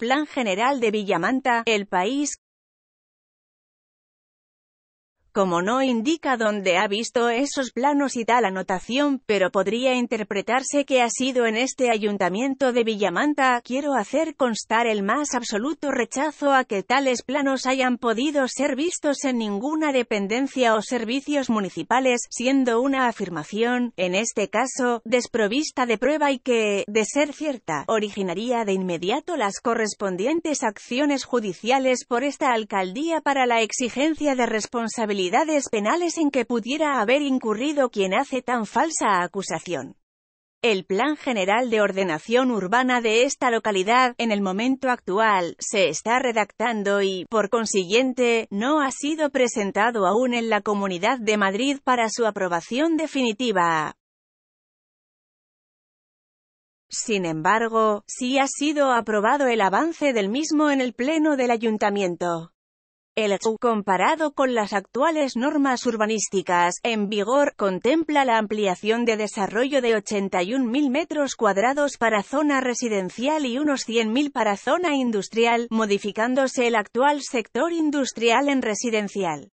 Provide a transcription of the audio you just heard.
Plan General de Villamanta, El País, como no indica dónde ha visto esos planos y tal anotación, pero podría interpretarse que ha sido en este ayuntamiento de Villamanta, quiero hacer constar el más absoluto rechazo a que tales planos hayan podido ser vistos en ninguna dependencia o servicios municipales, siendo una afirmación, en este caso, desprovista de prueba y que, de ser cierta, originaría de inmediato las correspondientes acciones judiciales por esta alcaldía para la exigencia de responsabilidad penales en que pudiera haber incurrido quien hace tan falsa acusación. El Plan General de Ordenación Urbana de esta localidad, en el momento actual, se está redactando y, por consiguiente, no ha sido presentado aún en la Comunidad de Madrid para su aprobación definitiva. Sin embargo, sí ha sido aprobado el avance del mismo en el Pleno del Ayuntamiento. El comparado con las actuales normas urbanísticas en vigor, contempla la ampliación de desarrollo de 81.000 metros cuadrados para zona residencial y unos 100.000 para zona industrial, modificándose el actual sector industrial en residencial.